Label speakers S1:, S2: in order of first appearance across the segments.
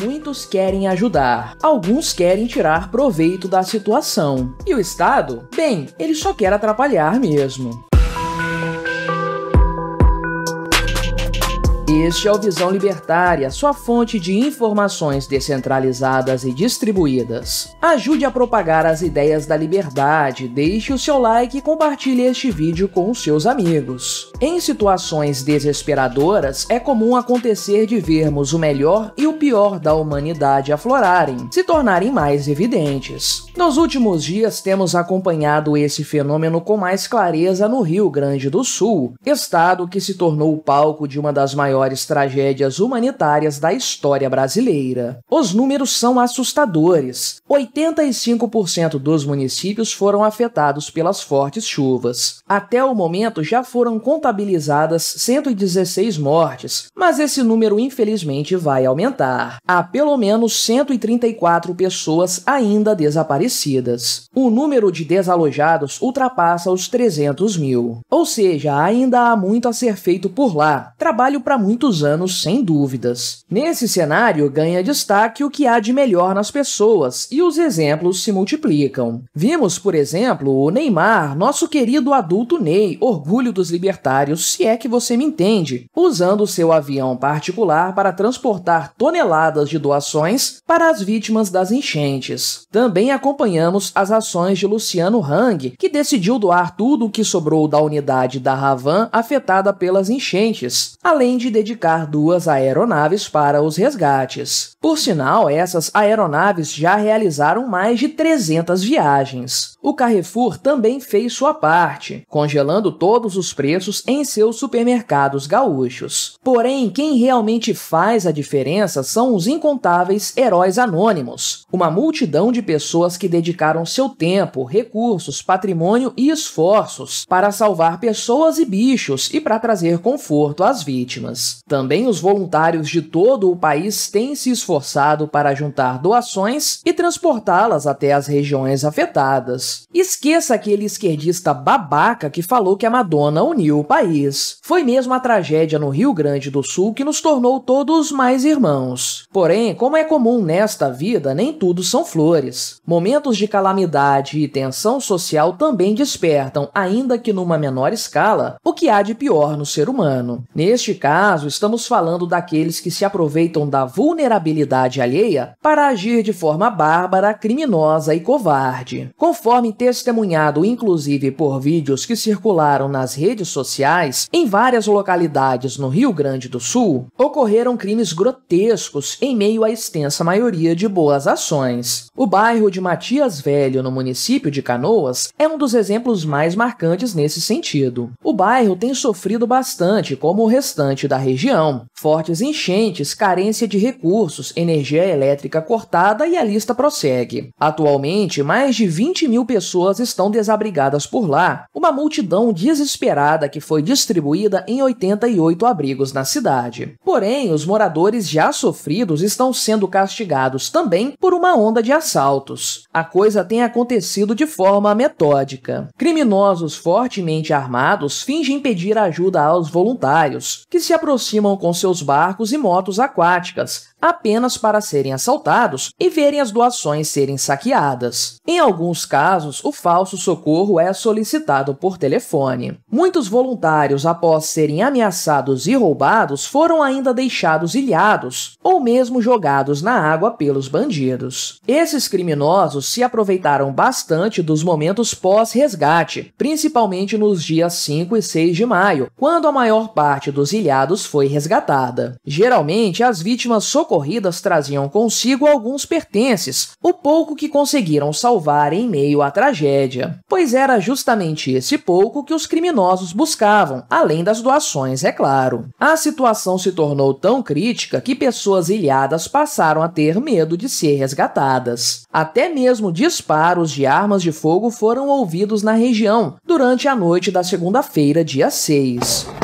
S1: Muitos querem ajudar, alguns querem tirar proveito da situação. E o Estado? Bem, ele só quer atrapalhar mesmo. Este é o Visão Libertária, sua fonte de informações descentralizadas e distribuídas. Ajude a propagar as ideias da liberdade, deixe o seu like e compartilhe este vídeo com os seus amigos. Em situações desesperadoras, é comum acontecer de vermos o melhor e o pior da humanidade aflorarem, se tornarem mais evidentes. Nos últimos dias, temos acompanhado esse fenômeno com mais clareza no Rio Grande do Sul, estado que se tornou o palco de uma das maiores maiores tragédias humanitárias da história brasileira. Os números são assustadores. 85% dos municípios foram afetados pelas fortes chuvas. Até o momento já foram contabilizadas 116 mortes, mas esse número infelizmente vai aumentar. Há pelo menos 134 pessoas ainda desaparecidas. O número de desalojados ultrapassa os 300 mil. Ou seja, ainda há muito a ser feito por lá. Trabalho para muitos anos, sem dúvidas. Nesse cenário, ganha destaque o que há de melhor nas pessoas e os exemplos se multiplicam. Vimos, por exemplo, o Neymar, nosso querido adulto Ney, orgulho dos libertários, se é que você me entende, usando seu avião particular para transportar toneladas de doações para as vítimas das enchentes. Também acompanhamos as ações de Luciano Hang, que decidiu doar tudo o que sobrou da unidade da Ravan afetada pelas enchentes, além de dedicar duas aeronaves para os resgates. Por sinal, essas aeronaves já realizaram mais de 300 viagens. O Carrefour também fez sua parte, congelando todos os preços em seus supermercados gaúchos. Porém, quem realmente faz a diferença são os incontáveis heróis anônimos, uma multidão de pessoas que dedicaram seu tempo, recursos, patrimônio e esforços para salvar pessoas e bichos e para trazer conforto às vítimas. Também os voluntários de todo o país têm se esforçado para juntar doações e transportá-las até as regiões afetadas. Esqueça aquele esquerdista babaca que falou que a Madonna uniu o país. Foi mesmo a tragédia no Rio Grande do Sul que nos tornou todos mais irmãos. Porém, como é comum nesta vida, nem tudo são flores. Momentos de calamidade e tensão social também despertam, ainda que numa menor escala, o que há de pior no ser humano. Neste caso, caso, estamos falando daqueles que se aproveitam da vulnerabilidade alheia para agir de forma bárbara, criminosa e covarde. Conforme testemunhado inclusive por vídeos que circularam nas redes sociais, em várias localidades no Rio Grande do Sul, ocorreram crimes grotescos em meio à extensa maioria de boas ações. O bairro de Matias Velho, no município de Canoas, é um dos exemplos mais marcantes nesse sentido. O bairro tem sofrido bastante, como o restante da região. Fortes enchentes, carência de recursos, energia elétrica cortada e a lista prossegue. Atualmente, mais de 20 mil pessoas estão desabrigadas por lá, uma multidão desesperada que foi distribuída em 88 abrigos na cidade. Porém, os moradores já sofridos estão sendo castigados também por uma onda de assaltos. A coisa tem acontecido de forma metódica. Criminosos fortemente armados fingem pedir ajuda aos voluntários, que se aproximam aproximam com seus barcos e motos aquáticas, apenas para serem assaltados e verem as doações serem saqueadas. Em alguns casos, o falso socorro é solicitado por telefone. Muitos voluntários, após serem ameaçados e roubados, foram ainda deixados ilhados ou mesmo jogados na água pelos bandidos. Esses criminosos se aproveitaram bastante dos momentos pós-resgate, principalmente nos dias 5 e 6 de maio, quando a maior parte dos ilhados foi resgatada. Geralmente, as vítimas socorridas Corridas traziam consigo alguns pertences, o pouco que conseguiram salvar em meio à tragédia, pois era justamente esse pouco que os criminosos buscavam, além das doações, é claro. A situação se tornou tão crítica que pessoas ilhadas passaram a ter medo de ser resgatadas. Até mesmo disparos de armas de fogo foram ouvidos na região durante a noite da segunda-feira, dia 6.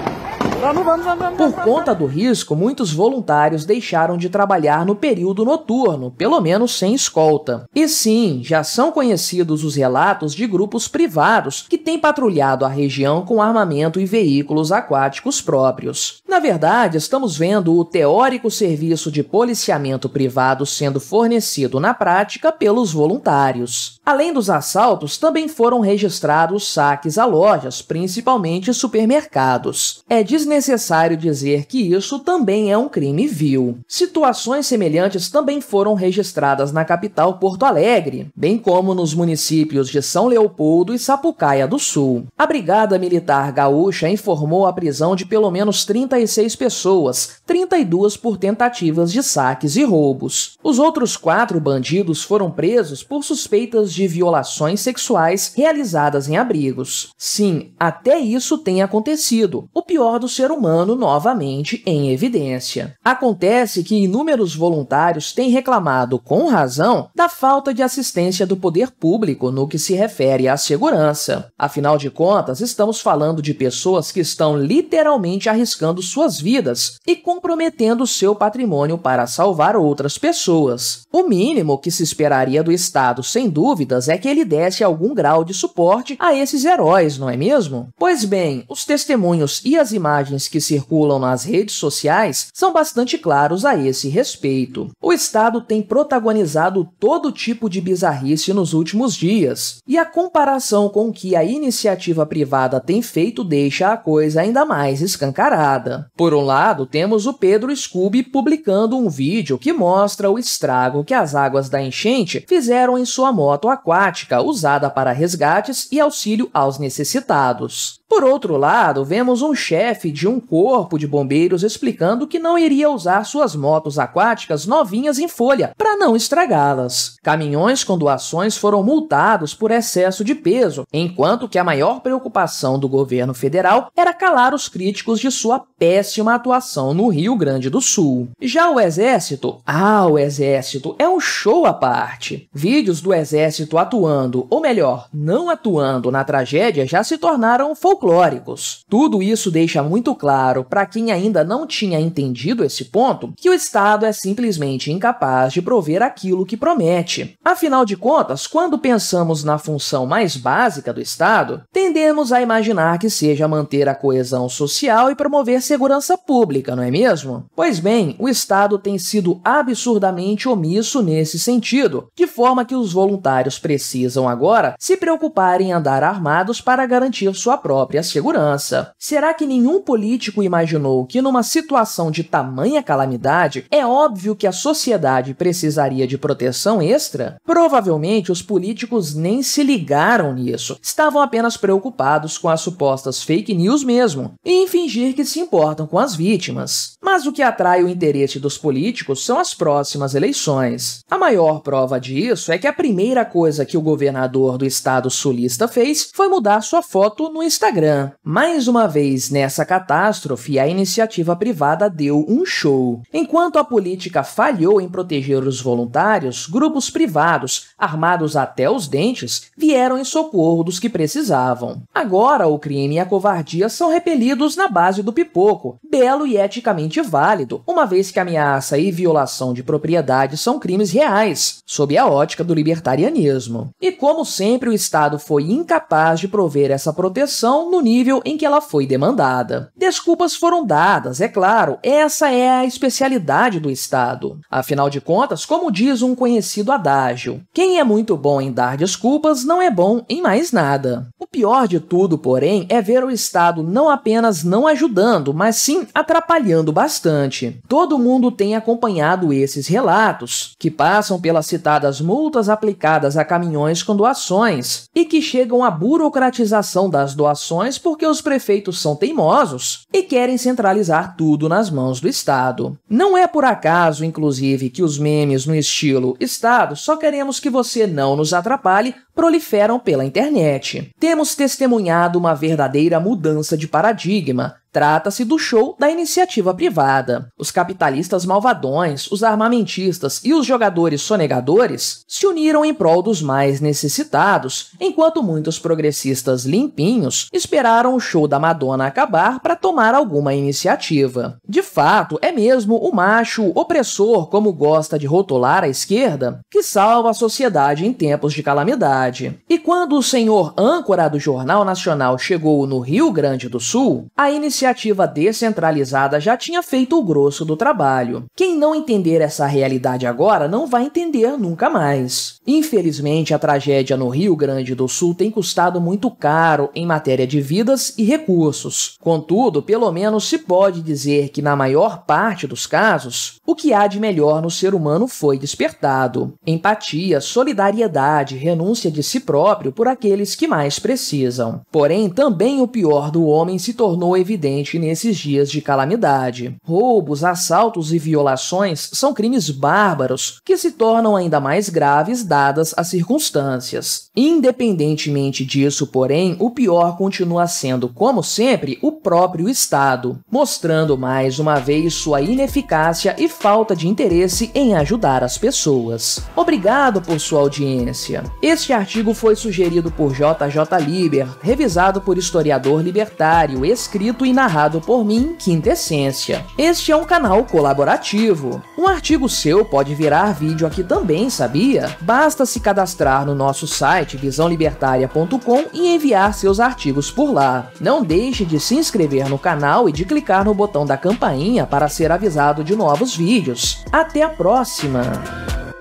S1: Por conta do risco, muitos voluntários deixaram de trabalhar no período noturno, pelo menos sem escolta. E sim, já são conhecidos os relatos de grupos privados que têm patrulhado a região com armamento e veículos aquáticos próprios. Na verdade, estamos vendo o teórico serviço de policiamento privado sendo fornecido na prática pelos voluntários. Além dos assaltos, também foram registrados saques a lojas, principalmente supermercados. É Disney desnecessário dizer que isso também é um crime vil. Situações semelhantes também foram registradas na capital Porto Alegre, bem como nos municípios de São Leopoldo e Sapucaia do Sul. A Brigada Militar Gaúcha informou a prisão de pelo menos 36 pessoas, 32 por tentativas de saques e roubos. Os outros quatro bandidos foram presos por suspeitas de violações sexuais realizadas em abrigos. Sim, até isso tem acontecido. O pior dos ser humano novamente em evidência. Acontece que inúmeros voluntários têm reclamado, com razão, da falta de assistência do poder público no que se refere à segurança. Afinal de contas, estamos falando de pessoas que estão literalmente arriscando suas vidas e comprometendo seu patrimônio para salvar outras pessoas. O mínimo que se esperaria do Estado, sem dúvidas, é que ele desse algum grau de suporte a esses heróis, não é mesmo? Pois bem, os testemunhos e as imagens que circulam nas redes sociais são bastante claros a esse respeito. O Estado tem protagonizado todo tipo de bizarrice nos últimos dias, e a comparação com o que a iniciativa privada tem feito deixa a coisa ainda mais escancarada. Por um lado, temos o Pedro Scooby publicando um vídeo que mostra o estrago que as águas da enchente fizeram em sua moto aquática, usada para resgates e auxílio aos necessitados. Por outro lado, vemos um chefe de um corpo de bombeiros explicando que não iria usar suas motos aquáticas novinhas em folha para não estragá-las. Caminhões com doações foram multados por excesso de peso, enquanto que a maior preocupação do governo federal era calar os críticos de sua péssima atuação no Rio Grande do Sul. Já o exército, ah, o exército é um show à parte. Vídeos do exército atuando, ou melhor, não atuando na tragédia já se tornaram folclóricos folclóricos. Tudo isso deixa muito claro para quem ainda não tinha entendido esse ponto que o Estado é simplesmente incapaz de prover aquilo que promete. Afinal de contas, quando pensamos na função mais básica do Estado, tendemos a imaginar que seja manter a coesão social e promover segurança pública, não é mesmo? Pois bem, o Estado tem sido absurdamente omisso nesse sentido, de forma que os voluntários precisam agora se preocupar em andar armados para garantir sua própria própria segurança. Será que nenhum político imaginou que, numa situação de tamanha calamidade, é óbvio que a sociedade precisaria de proteção extra? Provavelmente os políticos nem se ligaram nisso, estavam apenas preocupados com as supostas fake news mesmo, e em fingir que se importam com as vítimas. Mas o que atrai o interesse dos políticos são as próximas eleições. A maior prova disso é que a primeira coisa que o governador do estado sulista fez foi mudar sua foto no Instagram. Instagram. Mais uma vez, nessa catástrofe, a iniciativa privada deu um show. Enquanto a política falhou em proteger os voluntários, grupos privados, armados até os dentes, vieram em socorro dos que precisavam. Agora, o crime e a covardia são repelidos na base do pipoco, belo e eticamente válido, uma vez que ameaça e violação de propriedade são crimes reais, sob a ótica do libertarianismo. E como sempre, o Estado foi incapaz de prover essa proteção no nível em que ela foi demandada. Desculpas foram dadas, é claro, essa é a especialidade do Estado. Afinal de contas, como diz um conhecido adágio, quem é muito bom em dar desculpas não é bom em mais nada. O pior de tudo, porém, é ver o Estado não apenas não ajudando, mas sim atrapalhando bastante. Todo mundo tem acompanhado esses relatos, que passam pelas citadas multas aplicadas a caminhões com doações e que chegam à burocratização das doações porque os prefeitos são teimosos e querem centralizar tudo nas mãos do Estado. Não é por acaso, inclusive, que os memes no estilo Estado, só queremos que você não nos atrapalhe proliferam pela internet. Temos testemunhado uma verdadeira mudança de paradigma, Trata-se do show da iniciativa privada. Os capitalistas malvadões, os armamentistas e os jogadores sonegadores se uniram em prol dos mais necessitados, enquanto muitos progressistas limpinhos esperaram o show da Madonna acabar para tomar alguma iniciativa. De fato, é mesmo o macho opressor, como gosta de rotular a esquerda, que salva a sociedade em tempos de calamidade. E quando o senhor âncora do Jornal Nacional chegou no Rio Grande do Sul, a iniciativa iniciativa descentralizada já tinha feito o grosso do trabalho. Quem não entender essa realidade agora não vai entender nunca mais. Infelizmente, a tragédia no Rio Grande do Sul tem custado muito caro em matéria de vidas e recursos. Contudo, pelo menos se pode dizer que, na maior parte dos casos, o que há de melhor no ser humano foi despertado: empatia, solidariedade, renúncia de si próprio por aqueles que mais precisam. Porém, também o pior do homem se tornou evidente nesses dias de calamidade. Roubos, assaltos e violações são crimes bárbaros que se tornam ainda mais graves dadas as circunstâncias. Independentemente disso, porém, o pior continua sendo, como sempre, o próprio Estado, mostrando mais uma vez sua ineficácia e falta de interesse em ajudar as pessoas. Obrigado por sua audiência. Este artigo foi sugerido por JJ Liber, revisado por historiador libertário, escrito e narrado por mim, Quinta Essência. Este é um canal colaborativo. Um artigo seu pode virar vídeo aqui também, sabia? Basta se cadastrar no nosso site visãolibertaria.com e enviar seus artigos por lá. Não deixe de se inscrever no canal e de clicar no botão da campainha para ser avisado de novos vídeos. Até a próxima!